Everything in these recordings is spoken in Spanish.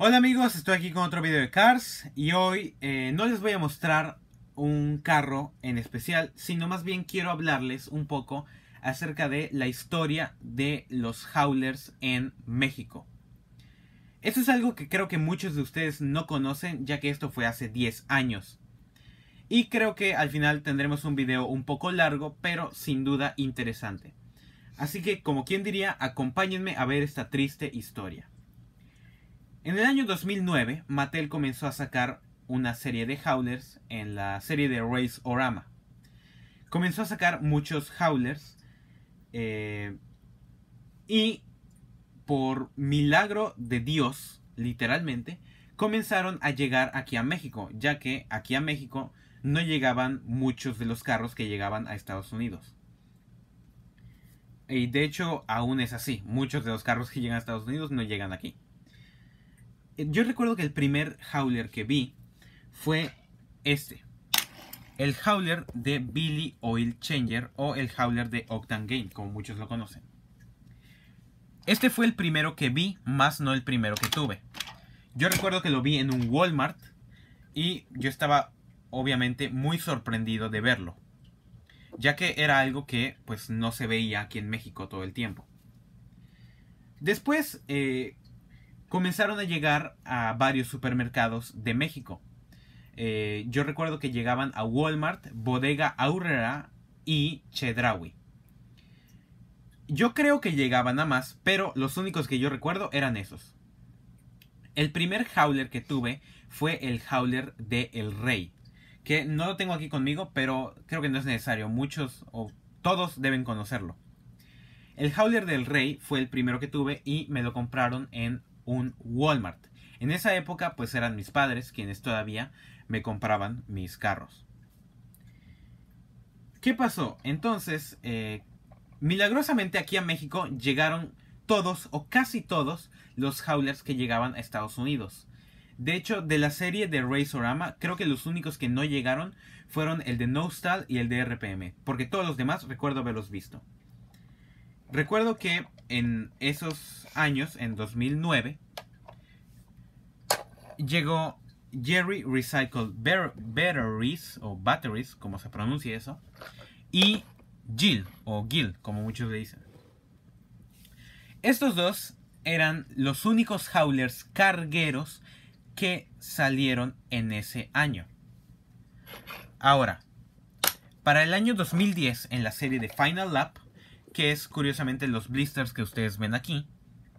Hola amigos, estoy aquí con otro video de Cars y hoy eh, no les voy a mostrar un carro en especial, sino más bien quiero hablarles un poco acerca de la historia de los Howlers en México. Esto es algo que creo que muchos de ustedes no conocen, ya que esto fue hace 10 años. Y creo que al final tendremos un video un poco largo, pero sin duda interesante. Así que, como quien diría, acompáñenme a ver esta triste historia. En el año 2009, Mattel comenzó a sacar una serie de Howlers en la serie de Race Orama. Comenzó a sacar muchos Howlers eh, y por milagro de Dios, literalmente, comenzaron a llegar aquí a México, ya que aquí a México no llegaban muchos de los carros que llegaban a Estados Unidos. Y de hecho aún es así, muchos de los carros que llegan a Estados Unidos no llegan aquí. Yo recuerdo que el primer Howler que vi fue este. El Howler de Billy Oil Changer o el Howler de Octane Game, como muchos lo conocen. Este fue el primero que vi, más no el primero que tuve. Yo recuerdo que lo vi en un Walmart y yo estaba obviamente muy sorprendido de verlo, ya que era algo que pues no se veía aquí en México todo el tiempo. Después, eh, comenzaron a llegar a varios supermercados de México. Eh, yo recuerdo que llegaban a Walmart, Bodega Aurrera y Chedraui. Yo creo que llegaban a más, pero los únicos que yo recuerdo eran esos. El primer howler que tuve fue el howler de El Rey, que no lo tengo aquí conmigo, pero creo que no es necesario. Muchos o todos deben conocerlo. El howler del Rey fue el primero que tuve y me lo compraron en un Walmart. En esa época pues eran mis padres quienes todavía me compraban mis carros. ¿Qué pasó? Entonces, eh, milagrosamente aquí a México llegaron todos o casi todos los howlers que llegaban a Estados Unidos. De hecho, de la serie de Razorama, creo que los únicos que no llegaron fueron el de No y el de RPM, porque todos los demás recuerdo haberlos visto. Recuerdo que en esos años, en 2009, llegó Jerry Recycled Batteries, o Batteries, como se pronuncia eso, y Jill, o Gil, como muchos le dicen. Estos dos eran los únicos howlers cargueros que salieron en ese año. Ahora, para el año 2010, en la serie de Final Lap, que es curiosamente los blisters que ustedes ven aquí.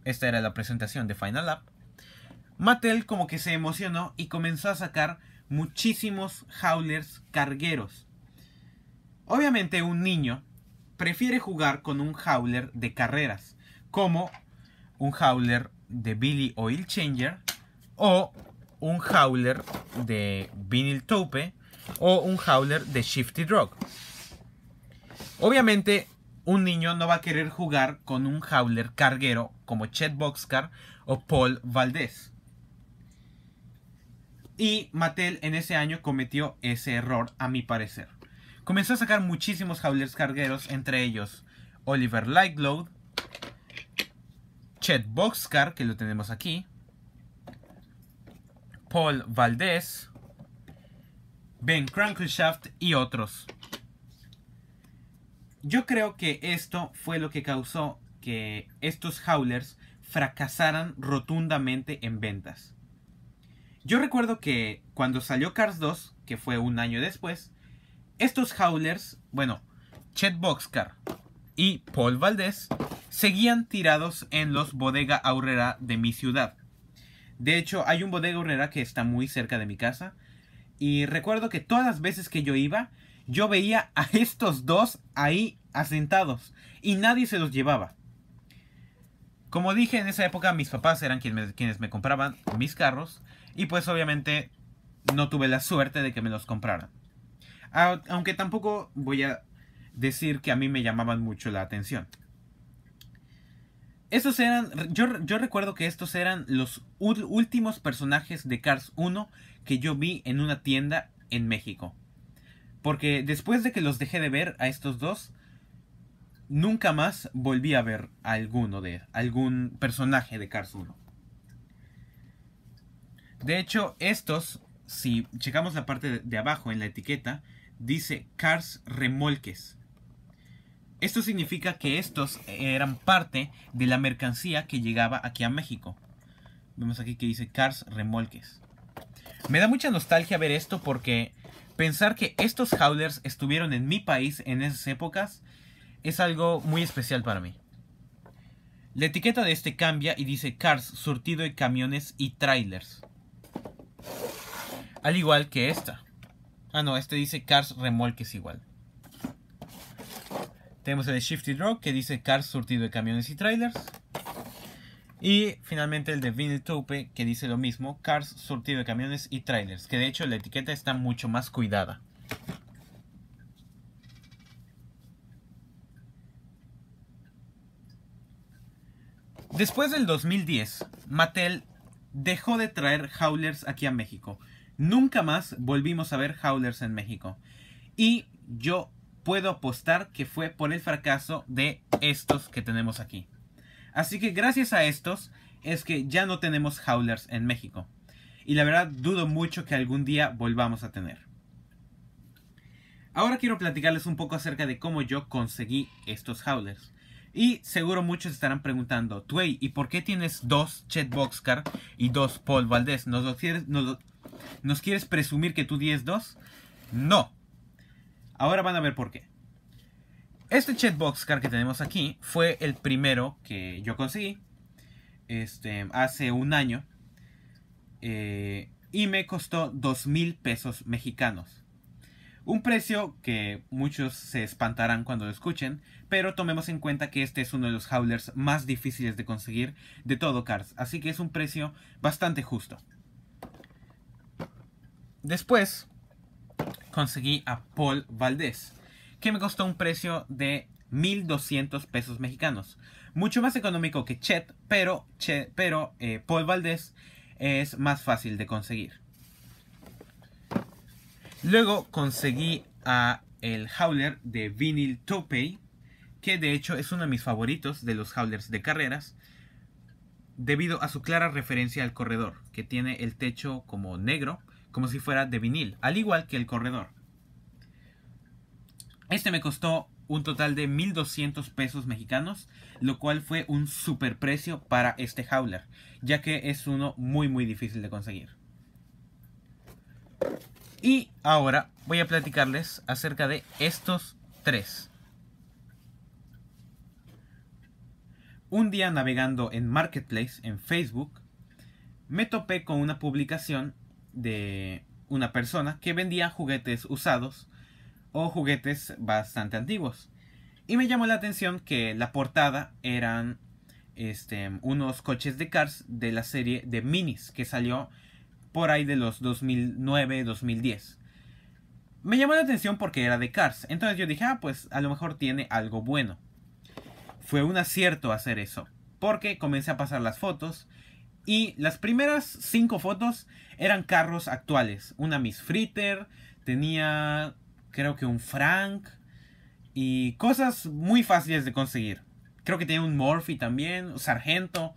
Esta era la presentación de Final Up. Mattel como que se emocionó y comenzó a sacar muchísimos howlers cargueros. Obviamente un niño prefiere jugar con un howler de carreras, como un howler de Billy Oil Changer o un howler de Vinyl Tope o un howler de Shifty Rock. Obviamente un niño no va a querer jugar con un howler carguero como Chet Boxcar o Paul Valdez. Y Mattel en ese año cometió ese error, a mi parecer. Comenzó a sacar muchísimos howlers cargueros, entre ellos Oliver Lightload, Chet Boxcar, que lo tenemos aquí, Paul Valdez, Ben Crankleshaft y otros. Yo creo que esto fue lo que causó que estos howlers fracasaran rotundamente en ventas. Yo recuerdo que cuando salió Cars 2, que fue un año después, estos howlers, bueno, Chet Boxcar y Paul Valdez, seguían tirados en los bodega aurrera de mi ciudad. De hecho, hay un bodega aurrera que está muy cerca de mi casa, y recuerdo que todas las veces que yo iba, yo veía a estos dos ahí asentados y nadie se los llevaba. Como dije, en esa época mis papás eran quienes me compraban mis carros y pues obviamente no tuve la suerte de que me los compraran. Aunque tampoco voy a decir que a mí me llamaban mucho la atención. Estos eran, yo, recuerdo que estos eran los últimos personajes de Cars 1 que yo vi en una tienda en México. Porque después de que los dejé de ver a estos dos, nunca más volví a ver alguno de algún personaje de Cars 1. De hecho, estos, si checamos la parte de abajo en la etiqueta, dice Cars Remolques. Esto significa que estos eran parte de la mercancía que llegaba aquí a México. Vemos aquí que dice Cars Remolques. Me da mucha nostalgia ver esto porque pensar que estos howlers estuvieron en mi país en esas épocas es algo muy especial para mí. La etiqueta de este cambia y dice Cars surtido de camiones y trailers. Al igual que esta. Ah, no, este dice Cars remolques igual. Tenemos el de Shifty Rock que dice Cars surtido de camiones y trailers. Y finalmente el de Vinyl Tope que dice lo mismo, Cars surtido de camiones y trailers. Que de hecho la etiqueta está mucho más cuidada. Después del 2010, Mattel dejó de traer Howlers aquí a México. Nunca más volvimos a ver Howlers en México. Y yo puedo apostar que fue por el fracaso de estos que tenemos aquí. Así que gracias a estos es que ya no tenemos howlers en México. Y la verdad dudo mucho que algún día volvamos a tener. Ahora quiero platicarles un poco acerca de cómo yo conseguí estos howlers. Y seguro muchos estarán preguntando, Tway, ¿y por qué tienes dos Chet Boxcar y dos Paul Valdez? ¿Nos, quieres, ¿Nos quieres presumir que tú tienes dos? No, Ahora van a ver por qué. Este Car que tenemos aquí fue el primero que yo conseguí este, hace un año eh, y me costó dos mil pesos mexicanos. Un precio que muchos se espantarán cuando lo escuchen, pero tomemos en cuenta que este es uno de los howlers más difíciles de conseguir de todo Cars, así que es un precio bastante justo. Después conseguí a Paul Valdés, que me costó un precio de 1.200 pesos mexicanos. Mucho más económico que Chet, pero, pero eh, Paul Valdés es más fácil de conseguir. Luego conseguí a el Howler de Vinyl Topey, que de hecho es uno de mis favoritos de los Howlers de carreras, debido a su clara referencia al corredor, que tiene el techo como negro como si fuera de vinil, al igual que el corredor. Este me costó un total de 1.200 pesos mexicanos, lo cual fue un super precio para este Howler, ya que es uno muy muy difícil de conseguir. Y ahora voy a platicarles acerca de estos tres. Un día navegando en Marketplace en Facebook, me topé con una publicación de una persona que vendía juguetes usados o juguetes bastante antiguos. Y me llamó la atención que la portada eran este, unos coches de Cars de la serie de Minis que salió por ahí de los 2009-2010. Me llamó la atención porque era de Cars. Entonces yo dije, ah, pues a lo mejor tiene algo bueno. Fue un acierto hacer eso. Porque comencé a pasar las fotos y las primeras cinco fotos eran carros actuales. Una Miss Fritter, tenía creo que un Frank y cosas muy fáciles de conseguir. Creo que tenía un Morphy también, un Sargento,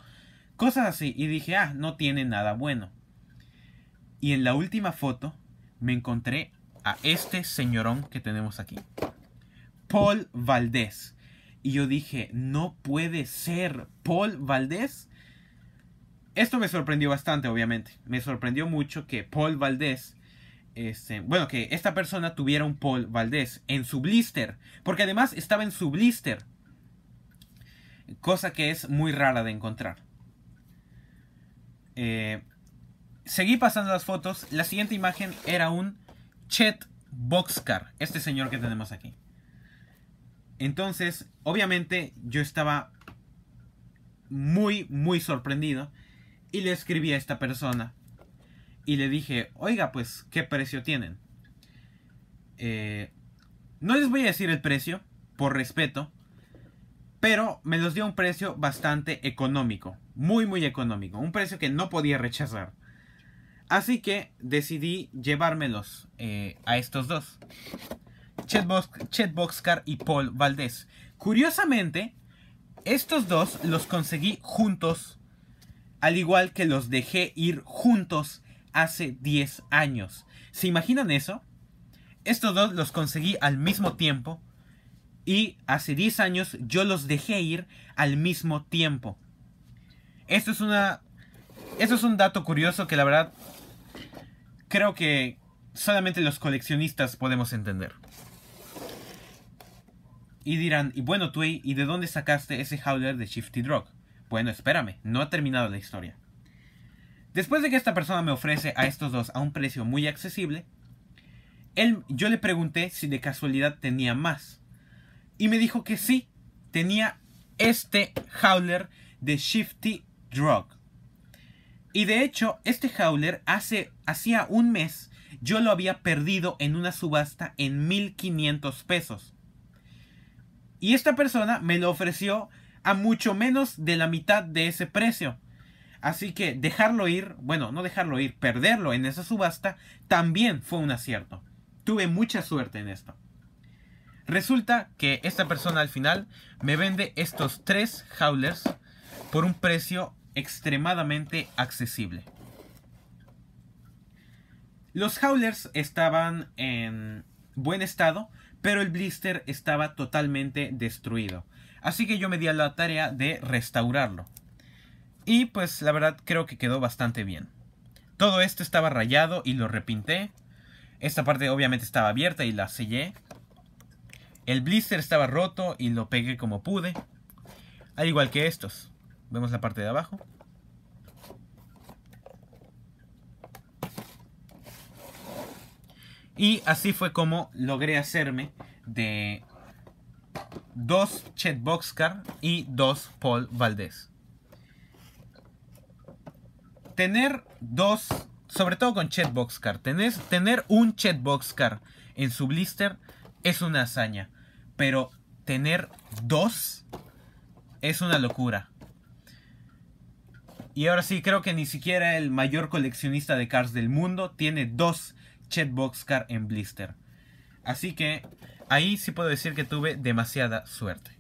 cosas así. Y dije, ah, no tiene nada bueno. Y en la última foto me encontré a este señorón que tenemos aquí. Paul Valdés. Y yo dije, no puede ser Paul Valdés esto me sorprendió bastante, obviamente. Me sorprendió mucho que Paul Valdés, este, bueno, que esta persona tuviera un Paul Valdés en su blister, porque además estaba en su blister, cosa que es muy rara de encontrar. Eh, seguí pasando las fotos, la siguiente imagen era un Chet Boxcar, este señor que tenemos aquí. Entonces, obviamente yo estaba muy, muy sorprendido y le escribí a esta persona. Y le dije, oiga, pues, ¿qué precio tienen? Eh, no les voy a decir el precio, por respeto, pero me los dio un precio bastante económico, muy, muy económico, un precio que no podía rechazar. Así que decidí llevármelos eh, a estos dos, Chet, Chet Boxcar y Paul Valdés. Curiosamente, estos dos los conseguí juntos al igual que los dejé ir juntos hace 10 años. ¿Se imaginan eso? Estos dos los conseguí al mismo tiempo y hace 10 años yo los dejé ir al mismo tiempo. Esto es una eso es un dato curioso que la verdad creo que solamente los coleccionistas podemos entender. Y dirán, y bueno, Tui, ¿y de dónde sacaste ese howler de Shifty Drug? Bueno, espérame, no ha terminado la historia. Después de que esta persona me ofrece a estos dos a un precio muy accesible, él, yo le pregunté si de casualidad tenía más. Y me dijo que sí, tenía este Howler de Shifty Drug. Y de hecho, este Howler hace, hacía un mes yo lo había perdido en una subasta en 1500 pesos. Y esta persona me lo ofreció a mucho menos de la mitad de ese precio. Así que dejarlo ir, bueno, no dejarlo ir, perderlo en esa subasta también fue un acierto. Tuve mucha suerte en esto. Resulta que esta persona al final me vende estos tres howlers por un precio extremadamente accesible. Los howlers estaban en buen estado, pero el blister estaba totalmente destruido. Así que yo me di a la tarea de restaurarlo. Y pues la verdad creo que quedó bastante bien. Todo esto estaba rayado y lo repinté. Esta parte obviamente estaba abierta y la sellé. El blister estaba roto y lo pegué como pude. Al igual que estos. Vemos la parte de abajo. Y así fue como logré hacerme de dos Chet Boxcar y dos Paul Valdés. Tener dos, sobre todo con Chet Boxcar, tener un Chet Boxcar en su blister es una hazaña, pero tener dos es una locura. Y ahora sí, creo que ni siquiera el mayor coleccionista de cars del mundo tiene dos Chet Boxcar en Blister. Así que ahí sí puedo decir que tuve demasiada suerte.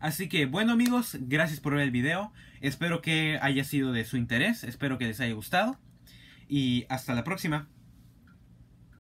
Así que bueno amigos, gracias por ver el video. Espero que haya sido de su interés, espero que les haya gustado. Y hasta la próxima.